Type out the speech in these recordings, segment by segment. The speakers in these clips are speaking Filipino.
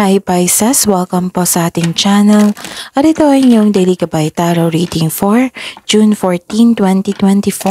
Hi Pisces! Welcome po sa ating channel at ito ay inyong Daily Gabay Tarot Reading for June 14, 2024.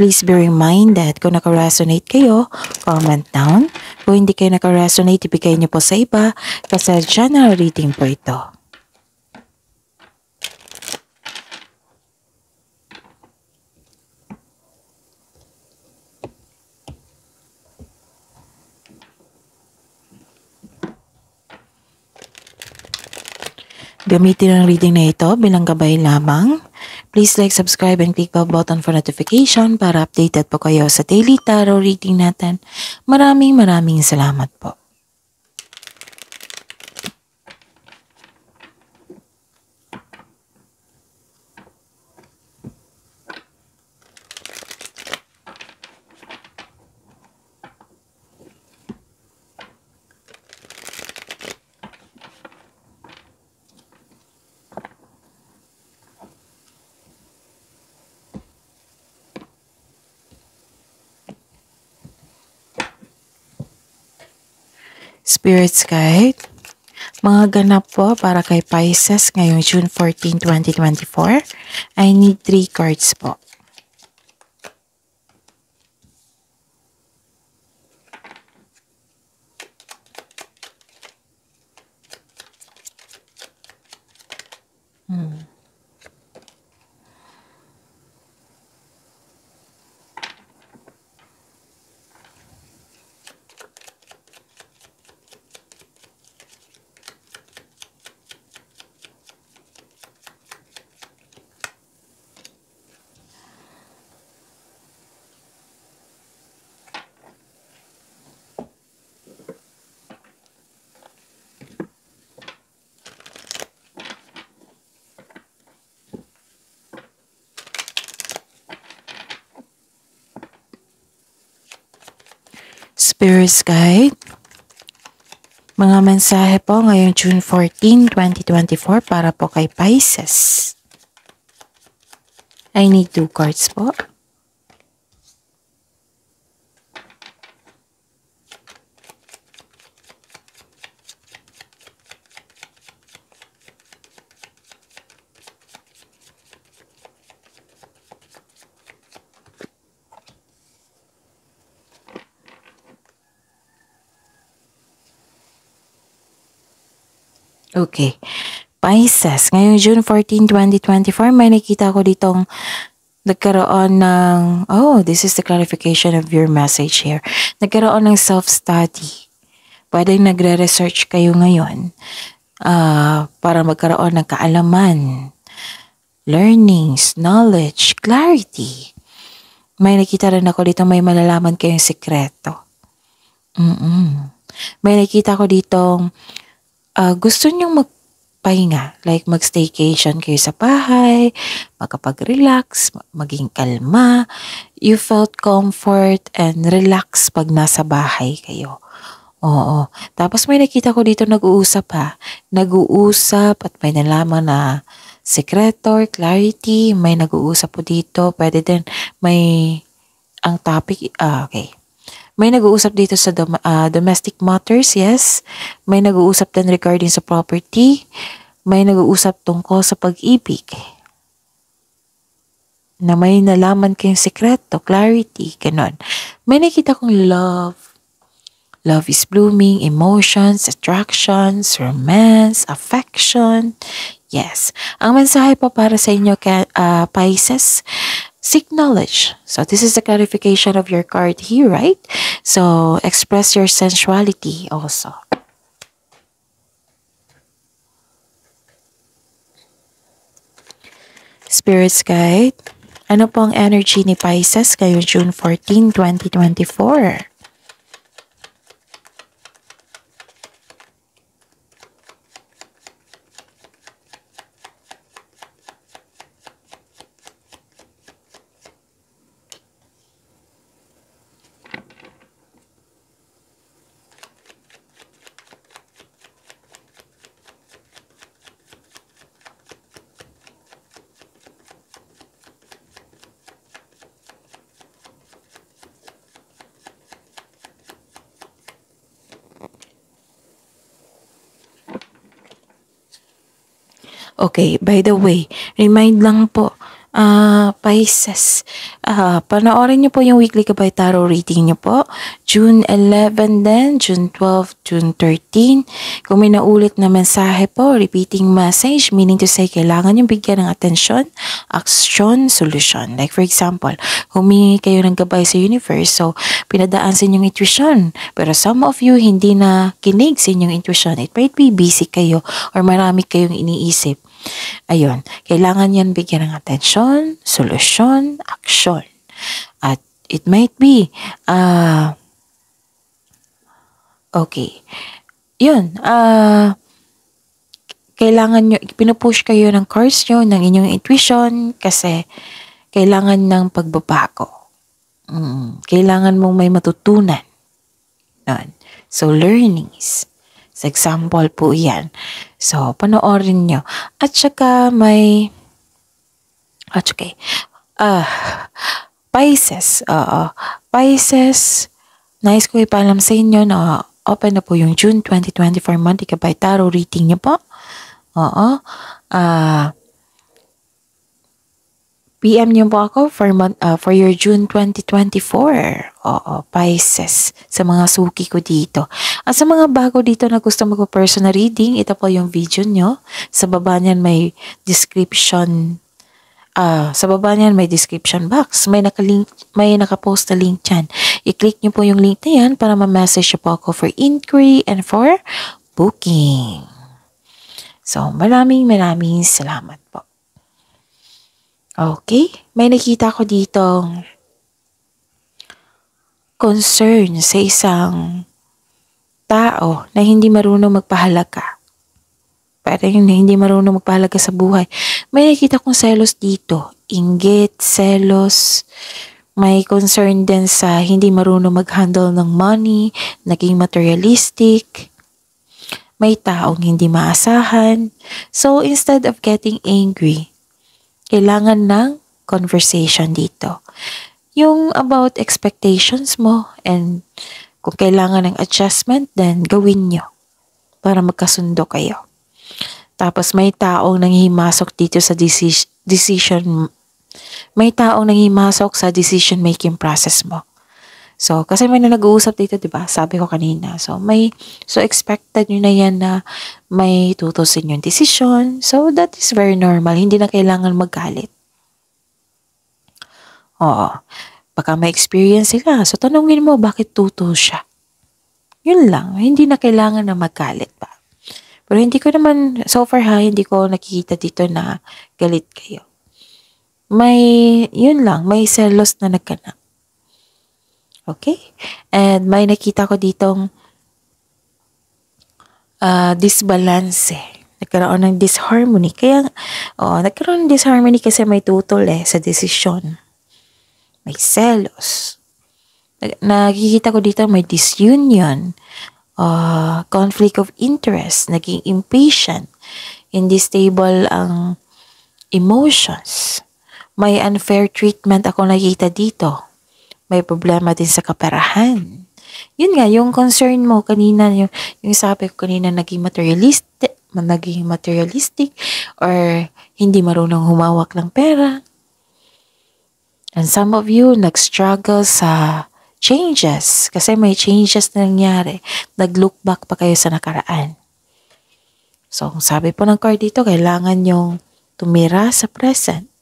Please be reminded kung nakaresonate kayo, comment down. Kung hindi kayo nakaresonate, ibigay niyo po sa iba kasi channel reading po ito. Gamitin ang reading na ito bilang gabay lamang. Please like, subscribe, and click the button for notification para updated po kayo sa daily tarot reading natin. Maraming maraming salamat po. Spirits Guide. Mga ganap po para kay Pisces ngayong June 14, 2024. I need 3 cards po. Spirit's Guide. Mga mensahe po ngayong June 14, 2024 para po kay Pisces. I need two cards po. Okay. Pisces, ngayong June 14, 2024, may nakita ko ditong nagkaroon ng, oh, this is the clarification of your message here. Nagkaroon ng self-study. Pwede nagre-research kayo ngayon uh, para magkaroon ng kaalaman, learnings, knowledge, clarity. May nakita rin ako dito may malalaman kayong sikreto. Mm-mm. May nakita ko ditong uh, gusto nyong magpahinga, like mag-staycation kayo sa bahay, makapag-relax, maging kalma, you felt comfort and relax pag nasa bahay kayo. Oo. Tapos may nakita ko dito nag-uusap ha. Nag-uusap at may nalaman na secreto or clarity. May nag-uusap po dito. Pwede din may ang topic. Ah, okay. May nag-uusap dito sa dom uh, domestic matters, yes. May nag-uusap din regarding sa property. May nag-uusap tungkol sa pag-ibig. Na may nalaman kayong sekreto, clarity, ganun. May nakita kong love. Love is blooming, emotions, attractions, romance, affection. Yes. Ang mensahe pa para sa inyo, uh, Pisces, seek knowledge. So this is the clarification of your card here, right? So express your sensuality also. Spirits Guide, ano pong energy ni Pisces kayo, June 14, 2024? Okay, by the way, remind lang po, uh, Pisces, uh, panoorin niyo po yung weekly kabay tarot reading niyo po. June 11 then June 12, June 13. Kung may naulit na mensahe po, repeating message, meaning to say, kailangan yung bigyan ng atensyon, action, solution. Like for example, humingi kayo ng gabay sa universe, so pinadaan sa inyong intuition. Pero some of you hindi na kinig sa inyong intuition. It might be busy kayo or marami kayong iniisip. Ayun, kailangan yan bigyan ng attention, solusyon, action. At it might be, uh, okay, yun, uh, kailangan nyo, pinupush kayo ng course nyo, ng inyong intuition, kasi kailangan ng pagbabago. Mm, kailangan mong may matutunan. Nun. So, learnings. So, example po yan. So, panoorin nyo. At saka may... At okay. Uh, ah, Pisces. Uh, uh, Pisces. Nice ko ipalam sa inyo na open na po yung June 2024 monthly by tarot reading nyo po. Oo. Ah... Uh, PM niyo po ako for, month, ah, uh, for your June 2024. Oo, Pisces. Sa mga suki ko dito. At sa mga bago dito na gusto mag-personal reading, ito po yung video nyo. Sa baba niyan may description. Uh, sa baba niyan may description box. May, nakalink, may nakapost na link diyan. I-click niyo po yung link na yan para ma-message po ako for inquiry and for booking. So, maraming maraming salamat po. Okay? May nakita ko dito concern sa isang tao na hindi marunong magpahalaga. Parang na hindi marunong magpahalaga sa buhay. May nakita kong selos dito. Inggit, selos, may concern din sa hindi marunong mag-handle ng money, naging materialistic, may taong hindi maasahan. So instead of getting angry, kailangan ng conversation dito. Yung about expectations mo and kung kailangan ng adjustment, then gawin nyo para magkasundo kayo. Tapos may taong nanghimasok dito sa decision, decision may taong nanghimasok sa decision making process mo. So, kasi may na nag-uusap dito, di ba? Sabi ko kanina. So, may, so expected nyo na yan na may tutusin yung decision. So, that is very normal. Hindi na kailangan maggalit. Oo. Baka may experience sila. So, tanungin mo bakit tuto siya. Yun lang. Hindi na kailangan na maggalit pa. Pero hindi ko naman, so far ha, hindi ko nakikita dito na galit kayo. May, yun lang, may selos na nagkanap. Okay? And may nakita ko ditong uh, ah, disbalance eh. Nagkaroon ng disharmony. Kaya, oh, nagkaroon ng disharmony kasi may tutol eh sa desisyon. May selos. Nakikita ko dito may disunion. Uh, conflict of interest. Naging impatient. Hindi stable ang emotions. May unfair treatment ako nakita dito may problema din sa kaperahan. Yun nga, yung concern mo kanina, yung, yung sabi ko kanina, naging materialistic, naging materialistic or hindi marunong humawak ng pera. And some of you nag-struggle sa changes kasi may changes na nangyari. Nag-look back pa kayo sa nakaraan. So, sabi po ng card dito, kailangan yung tumira sa present.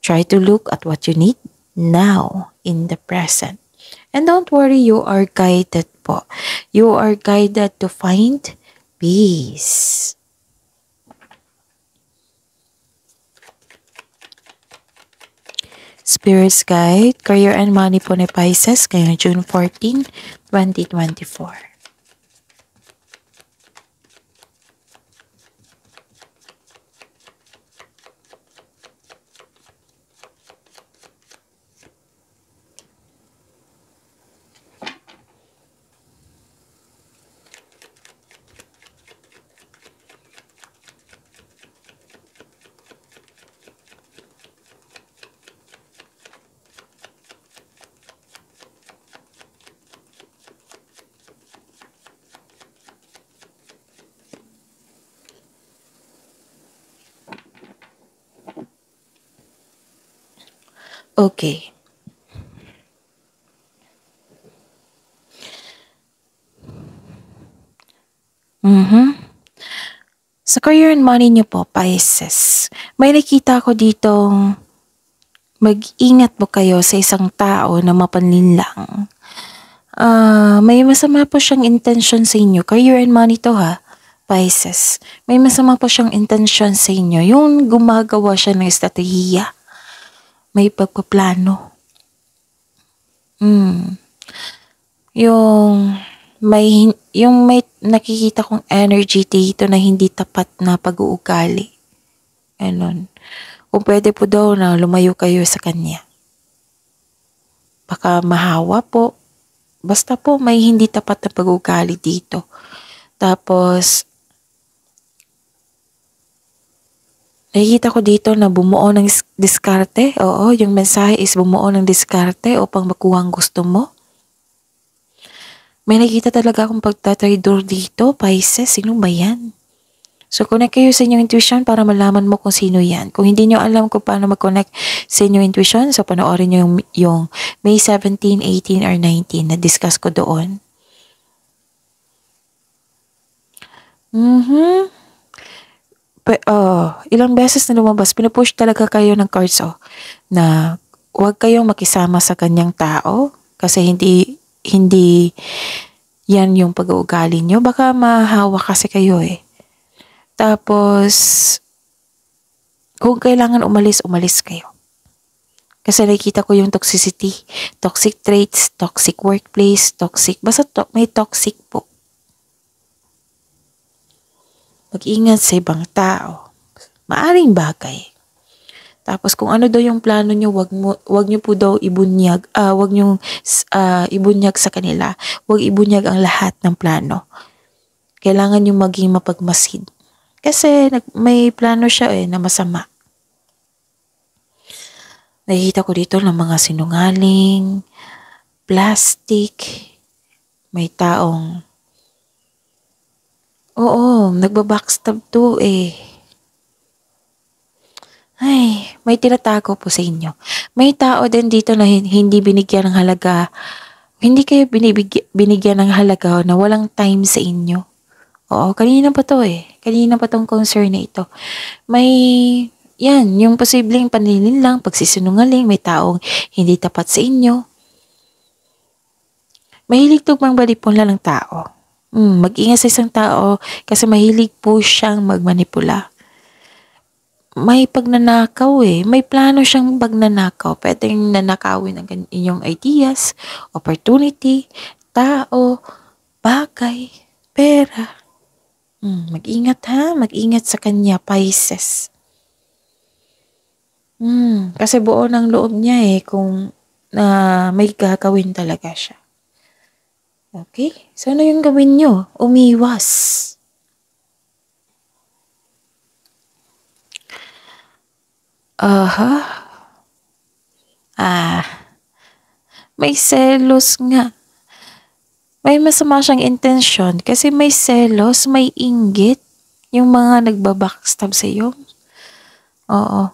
Try to look at what you need now in the present. And don't worry, you are guided po. You are guided to find peace. Spirits Guide, Career and Money po ni Pisces, ngayong June 14, 2024. Okay. Mm-hmm. Sa career and money niyo po, Pisces, may nakita ko dito mag-ingat po kayo sa isang tao na mapanlinlang. Uh, may masama po siyang intention sa inyo. Career and money to ha, Pisces. May masama po siyang intention sa inyo. Yung gumagawa siya ng estratehiya may pagpaplano. Mm. Yung may yung may nakikita kong energy dito na hindi tapat na pag-uugali. Anon. Kung pwede po daw na lumayo kayo sa kanya. Baka mahawa po. Basta po may hindi tapat na pag-uugali dito. Tapos Nakikita ko dito na bumuo ng diskarte. Oo, yung mensahe is bumuo ng diskarte upang makuha ang gusto mo. May nakita talaga akong pagtatrader dito, Pisces. Sino ba yan? So, connect kayo sa inyong intuition para malaman mo kung sino yan. Kung hindi nyo alam kung paano mag-connect sa inyong intuition, so panoorin nyo yung, yung May 17, 18, or 19 na discuss ko doon. Mm-hmm pe, uh, ilang beses na lumabas, pinupush talaga kayo ng cards oh, na huwag kayong makisama sa kanyang tao kasi hindi hindi yan yung pag-uugali nyo. Baka mahawa kasi kayo eh. Tapos, kung kailangan umalis, umalis kayo. Kasi nakikita ko yung toxicity. Toxic traits, toxic workplace, toxic. Basta to, may toxic po mag-ingat sa ibang tao, maaring bagay. Tapos kung ano daw yung plano nyo, wag mo wag niyo po daw ibunyag, uh, wag niyo uh, ah, ibunyag sa kanila. Wag ibunyag ang lahat ng plano. Kailangan niyo maging mapagmasid. Kasi nag, may plano siya eh na masama. Nakikita ko dito ng mga sinungaling, plastic, may taong Oo, nagbabackstab to eh. Ay, may tinatago po sa inyo. May tao din dito na hindi binigyan ng halaga. Hindi kayo binibigyan, binigyan ng halaga na walang time sa inyo. Oo, kanina pa to eh. Kanina pa tong concern na ito. May, yan, yung posibleng panlilinlang, pagsisinungaling, may taong hindi tapat sa inyo. Mahilig tugmang balipon lang ng tao. Mm, mag-ingat sa isang tao kasi mahilig po siyang magmanipula. May pagnanakaw eh. May plano siyang pagnanakaw. Pwedeng nanakawin ang inyong ideas, opportunity, tao, bagay, pera. Mm, mag-ingat ha. Mag-ingat sa kanya, Pisces. Mm, kasi buo ng loob niya eh kung na uh, may gagawin talaga siya. Okay? Sana yung gawin nyo. Umiwas. Aha. Ah. May selos nga. May masama siyang intensyon kasi may selos, may inggit yung mga nagbabackstab sa iyo. Oo.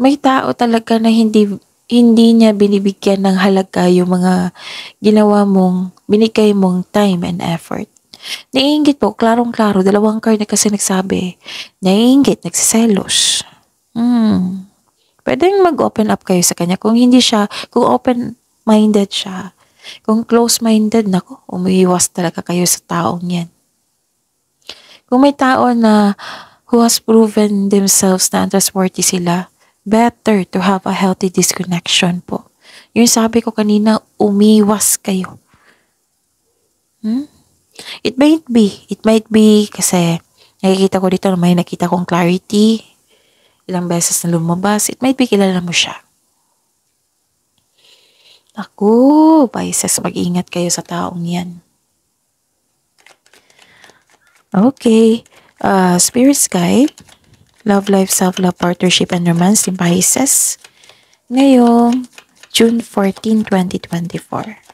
May tao talaga na hindi hindi niya binibigyan ng halaga yung mga ginawa mong, binigay mong time and effort. Naiingit po, klarong-klaro, dalawang card na kasi nagsabi, naiingit, nagsiselos. Hmm. Pwedeng mag-open up kayo sa kanya kung hindi siya, kung open-minded siya. Kung close-minded, nako, umiiwas talaga kayo sa taong yan. Kung may tao na who has proven themselves na untrustworthy sila, better to have a healthy disconnection po. Yung sabi ko kanina, umiwas kayo. Hmm? It might be. It might be kasi nakikita ko dito may nakita kong clarity. Ilang beses na lumabas. It might be kilala mo siya. Ako, Pisces, mag-ingat kayo sa taong yan. Okay. Uh, Spirit Guide. Love Life, Self-Love, Partnership, and Romance ni Pisces ngayong June 14, 2024.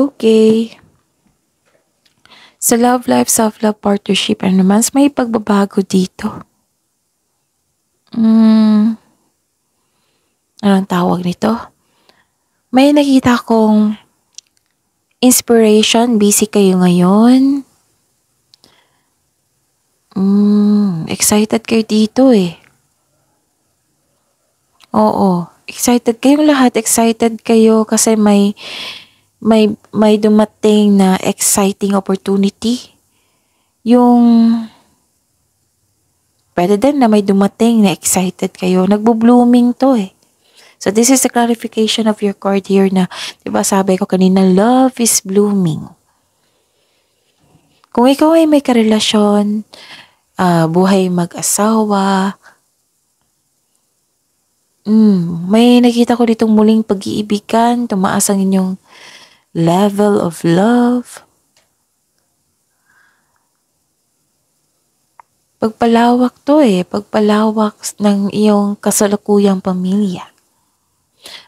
Okay. Sa love life, self-love, partnership, and romance, may pagbabago dito. Mm. Anong tawag nito? May nakita kong inspiration, busy kayo ngayon. Mm, excited kayo dito eh. Oo, excited kayong lahat. Excited kayo kasi may may, may dumating na exciting opportunity. Yung, pwede din na may dumating na excited kayo. Nagbo-blooming to eh. So, this is the clarification of your card here na, di ba sabi ko kanina, love is blooming. Kung ikaw ay may karelasyon, uh, buhay mag-asawa, mm, may nakita ko ditong muling pag-iibigan, tumaas ang inyong level of love. Pagpalawak to eh, pagpalawak ng iyong kasalukuyang pamilya.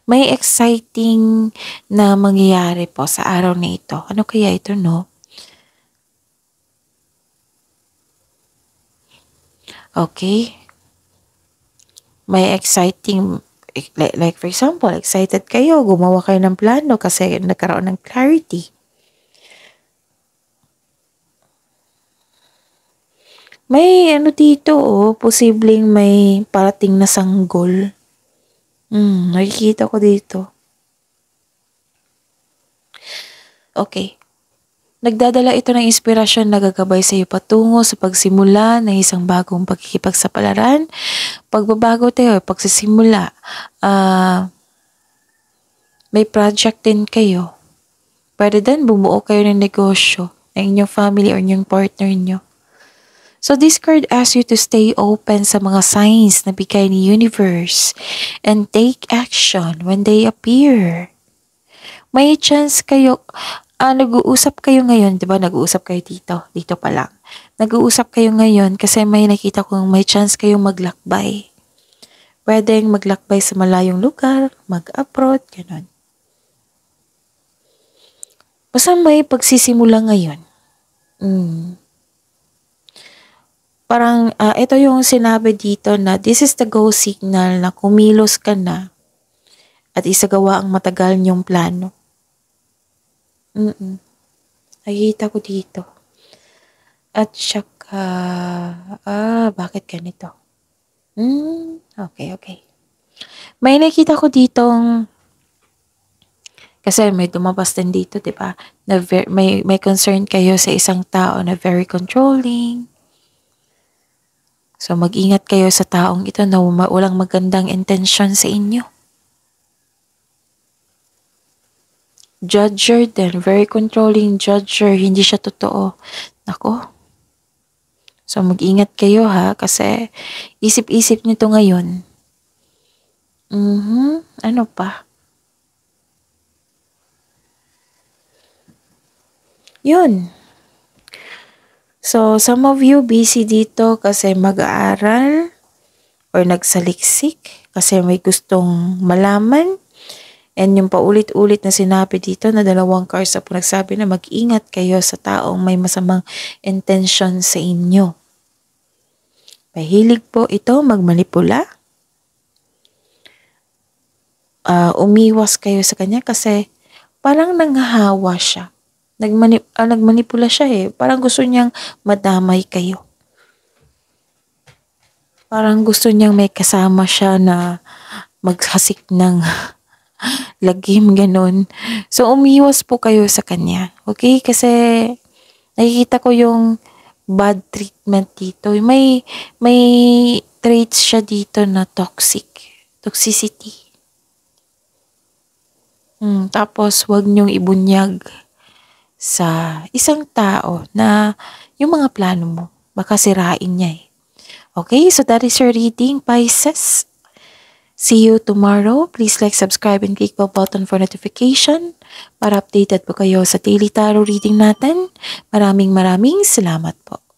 May exciting na mangyayari po sa araw na ito. Ano kaya ito, no? Okay. May exciting eh, like, like for example, excited kayo, gumawa kayo ng plano kasi nagkaroon ng clarity. May ano dito, oh, posibleng may parating na sanggol. Hmm, nakikita ko dito. Okay. Nagdadala ito ng inspirasyon na gagabay sa iyo patungo sa pagsimula ng isang bagong pagkikipagsapalaran, pagbabago tayo, pagsisimula. Uh, may project din kayo. Pwede din bumuo kayo ng negosyo ng inyong family or inyong partner niyo. So this card asks you to stay open sa mga signs na bigay ni universe and take action when they appear. May chance kayo uh, nag-uusap kayo ngayon, di ba? Nag-uusap kayo dito, dito pa lang. Nag-uusap kayo ngayon kasi may nakita kong may chance kayong maglakbay. Pwedeng maglakbay sa malayong lugar, mag-abroad, ganun. Basta may pagsisimula ngayon. Mm. Parang uh, ito yung sinabi dito na this is the go signal na kumilos ka na at isagawa ang matagal niyong plano Mm. Nakikita ko dito. At saka, ah, bakit ganito? Mm, okay, okay. May nakita ko ditong kasi may lumabas din dito 'di ba, na ver may may concern kayo sa isang tao na very controlling. So, mag-ingat kayo sa taong ito na walang magandang intensyon sa inyo. judger din. Very controlling judger. Hindi siya totoo. Nako. So, mag-ingat kayo ha. Kasi, isip-isip nito ngayon. Mm-hmm. Ano pa? Yun. So, some of you busy dito kasi mag-aaral or nagsaliksik kasi may gustong malaman And yung paulit-ulit na sinabi dito na dalawang cars po nagsabi na mag-ingat kayo sa taong may masamang intention sa inyo. Mahilig po ito magmanipula. Uh, umiwas kayo sa kanya kasi parang nanghahawa siya. Nagmanip uh, ah, nagmanipula siya eh. Parang gusto niyang madamay kayo. Parang gusto niyang may kasama siya na maghasik ng lagim, ganun. So, umiwas po kayo sa kanya. Okay? Kasi, nakikita ko yung bad treatment dito. May, may traits siya dito na toxic. Toxicity. Hmm, tapos, wag niyong ibunyag sa isang tao na yung mga plano mo, baka sirain niya eh. Okay, so that is your reading, Pisces. See you tomorrow. Please like, subscribe, and click bell button for notification para updated po kayo sa daily tarot reading natin. Maraming maraming salamat po.